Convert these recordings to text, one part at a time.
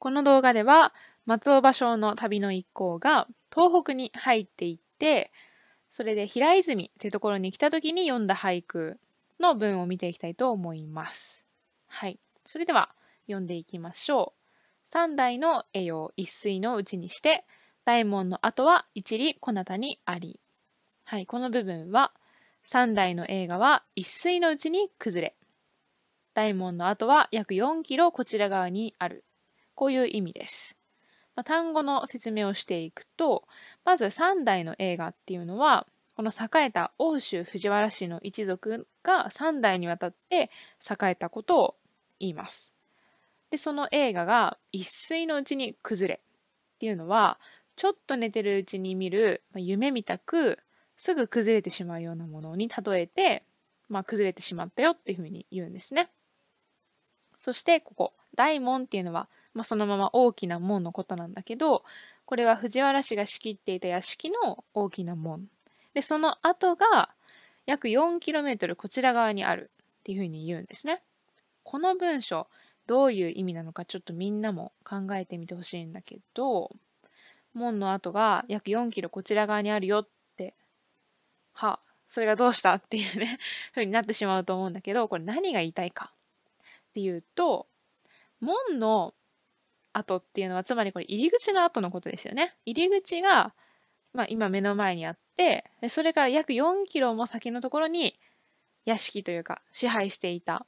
この動画では松尾芭蕉の旅の一行が東北に入っていってそれで平泉というところに来た時に読んだ俳句の文を見ていきたいと思います。はい。それでは読んでいきましょう。三代の栄養一水のうちにして大門の後は一里こなたにあり。はい。この部分は三代の映画は一水のうちに崩れ大門の後は約4キロこちら側にあるこういう意味です。まあ、単語の説明をしていくと、まず三代の映画っていうのは、この栄えた奥州藤原氏の一族が三代にわたって栄えたことを言います。で、その映画が一睡のうちに崩れっていうのは、ちょっと寝てるうちに見る、まあ、夢みたく、すぐ崩れてしまうようなものに例えて、まあ、崩れてしまったよっていうふうに言うんですね。そして、ここ、大門っていうのは、まあ、そのまま大きな門のことなんだけどこれは藤原氏が仕切っていた屋敷の大きな門でその後が約 4km こちら側にあるっていうふうに言うんですね。この文章どういう意味なのかちょっとみんなも考えてみてほしいんだけど門の跡が約 4km こちら側にあるよってはそれがどうしたっていうねふうになってしまうと思うんだけどこれ何が言いたいかっていうと門の後っていうのは、つまりこれ入り口の後のことですよね。入り口が、まあ、今目の前にあって、でそれから約4キロも先のところに屋敷というか支配していた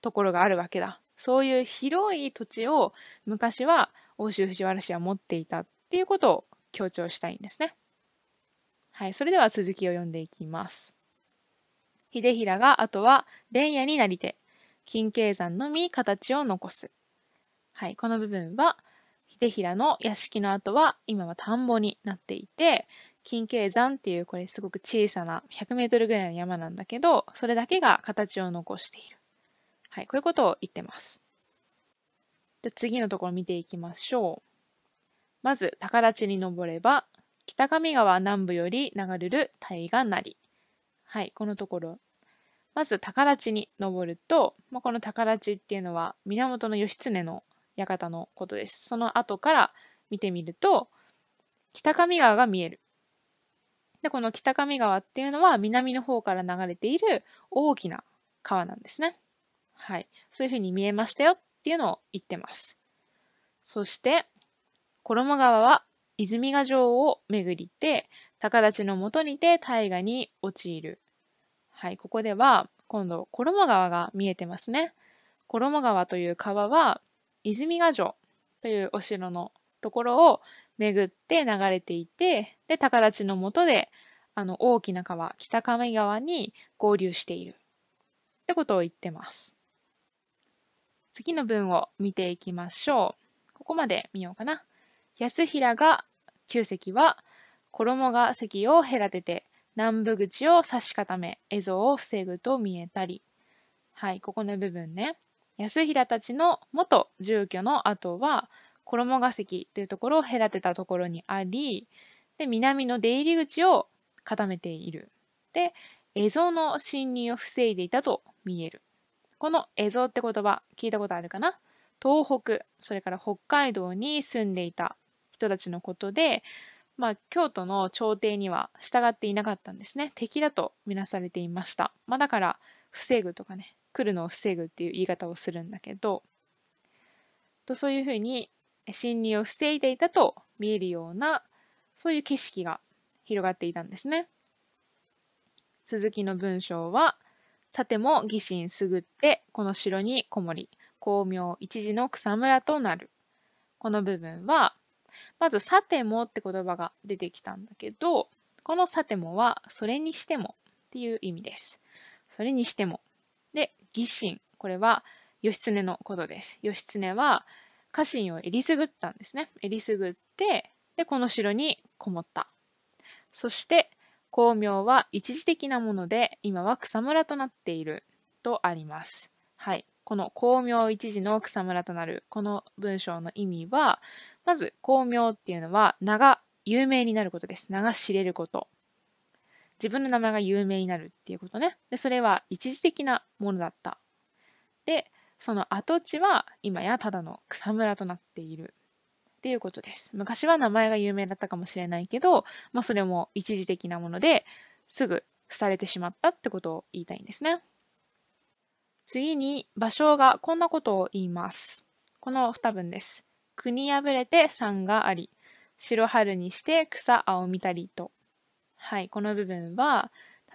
ところがあるわけだ。そういう広い土地を昔は奥州藤原氏は持っていたっていうことを強調したいんですね。はい、それでは続きを読んでいきます。秀衡があとは伝野になりて、金鶏山のみ形を残す。はい、この部分は秀平の屋敷の後は今は田んぼになっていて金慶山っていうこれすごく小さな100メートルぐらいの山なんだけどそれだけが形を残している。はい、こういうことを言ってます。じゃ次のところ見ていきましょう。まず高立ちに登れば北上川南部より流れる大河なり。はい、このところ。まず高立ちに登ると、まあ、この高立ちっていうのは源義経の館のことです。その後から見てみると、北上川が見える。で、この北上川っていうのは南の方から流れている大きな川なんですね。はい。そういうふうに見えましたよっていうのを言ってます。そして、衣川は泉ヶ城を巡りて、高立ちのもとにて大河に陥る。はい、ここでは今度衣川が見えてますね。衣川という川は泉ヶ城というお城のところを巡って流れていて、で、高立ちのもとで、あの、大きな川、北上川に合流している。ってことを言ってます。次の文を見ていきましょう。ここまで見ようかな。安平が旧石は、衣が席を隔てて、南部口を差し固め、蝦夷を防ぐと見えたり。はい、ここの部分ね。安平たちの元住居の跡は衣ヶ関というところを隔てたところにありで南の出入り口を固めているで蝦夷の侵入を防いでいたと見えるこの蝦夷って言葉聞いたことあるかな東北それから北海道に住んでいた人たちのことで、まあ、京都の朝廷には従っていなかったんですね敵だと見なされていました、まあ、だから防ぐとかね来るのを防ぐっていう言い方をするんだけどとそういうふうに侵入を防いでいたと見えるようなそういう景色が広がっていたんですね。続きの文章は「さても疑心すぐってこの城にこもり光明一時の草むらとなる」この部分はまず「さても」って言葉が出てきたんだけどこの「さても」は「それにしても」っていう意味です。それにしても。で義心これは義経のことです義経は家臣をえりすぐったんですねえりすぐってでこの城にこもったそして光明は一時的なもので今は草むらとなっているとありますはいこの光明一時の草むらとなるこの文章の意味はまず光明っていうのは名が有名になることです名が知れること自分の名前が有名になるっていうことね。で、それは一時的なものだった。で、その跡地は今やただの草むらとなっているっていうことです。昔は名前が有名だったかもしれないけど、まあ、それも一時的なものですぐ廃れてしまったってことを言いたいんですね。次に芭蕉がこんなことを言います。この2文です。国破れて山があり、白春にして草青みたりと。はい、この部分は、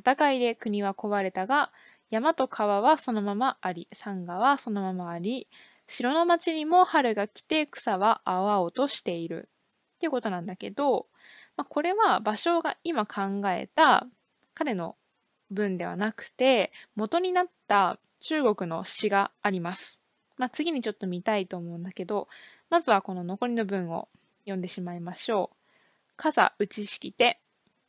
戦いで国は壊れたが、山と川はそのままあり、山河はそのままあり、城の町にも春が来て草は青々としている。っていうことなんだけど、まあ、これは芭蕉が今考えた彼の文ではなくて、元になった中国の詩があります。まあ、次にちょっと見たいと思うんだけど、まずはこの残りの文を読んでしまいましょう。傘打ちしきて、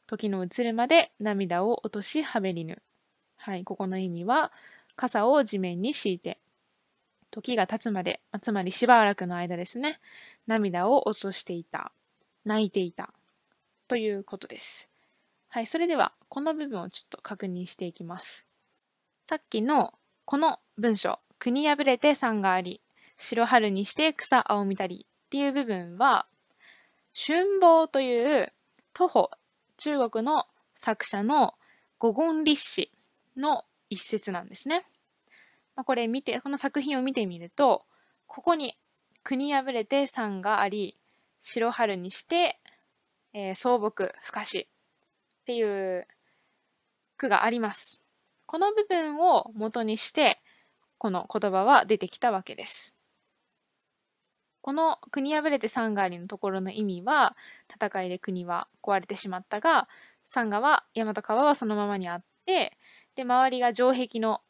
時の移るまで涙を落としはべりぬ。はい、ここの意味は、傘を地面に敷いて、時が経つまで、つまりしばらくの間ですね、涙を落としていた、泣いていた、ということです。はい、それでは、この部分をちょっと確認していきます。さっきの、この文章、国破れて山があり、白春にして草青みたりっていう部分は、春望という徒歩中国の作者の五言律詩の一節なんですね。まあ、これ見て、この作品を見てみると、ここに国破れて山があり、白春にして、えー、草木不可視っていう句があります。この部分を元にして、この言葉は出てきたわけです。この国破れてサンガリのところの意味は、戦いで国は壊れてしまったが、サンガは、山と川はそのままにあって、で、周りが城壁の、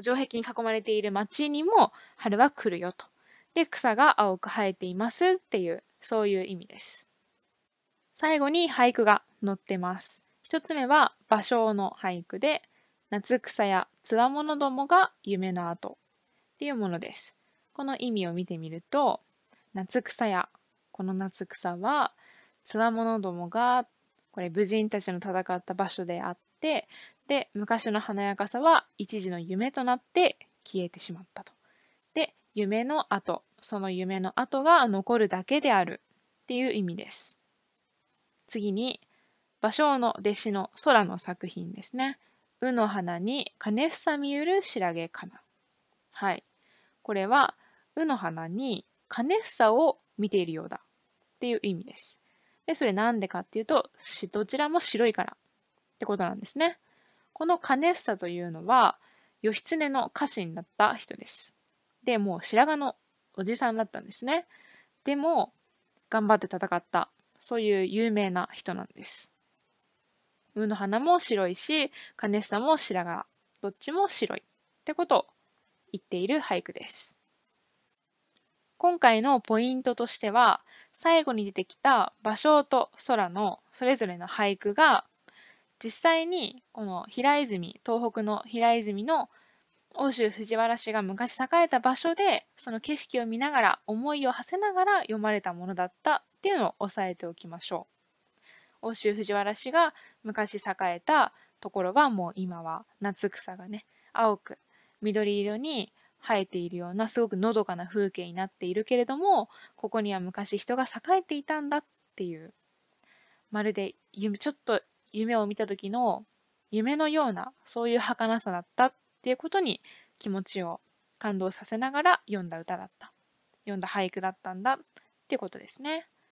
城壁に囲まれている町にも春は来るよと。で、草が青く生えていますっていう、そういう意味です。最後に俳句が載ってます。一つ目は、芭蕉の俳句で、夏草やつわものどもが夢の後っていうものです。この意味を見てみると、夏草や、この夏草は、つわものどもが、これ、武人たちの戦った場所であって、で、昔の華やかさは一時の夢となって消えてしまったと。で、夢の後、その夢の跡が残るだけであるっていう意味です。次に、芭蕉の弟子の空の作品ですね。うの花に金房みうる白毛かな。はい。これは、ウの花にカネッサを見ているようだっていう意味です。で、それなんでかっていうと、どちらも白いからってことなんですね。このカネッサというのは、義経の家臣だった人です。で、もう白髪のおじさんだったんですね。でも、頑張って戦った、そういう有名な人なんです。ウの花も白いし、カネッサも白髪、どっちも白いってことを言っている俳句です。今回のポイントとしては、最後に出てきた芭蕉と空のそれぞれの俳句が、実際にこの平泉、東北の平泉の奥州藤原氏が昔栄えた場所で、その景色を見ながら、思いを馳せながら読まれたものだったっていうのを押さえておきましょう。奥州藤原氏が昔栄えたところはもう今は夏草がね、青く緑色に生えているようなすごくのどかな風景になっているけれどもここには昔人が栄えていたんだっていうまるで夢ちょっと夢を見た時の夢のようなそういう儚さだったっていうことに気持ちを感動させながら読んだ歌だった読んだ俳句だったんだっていうことですね。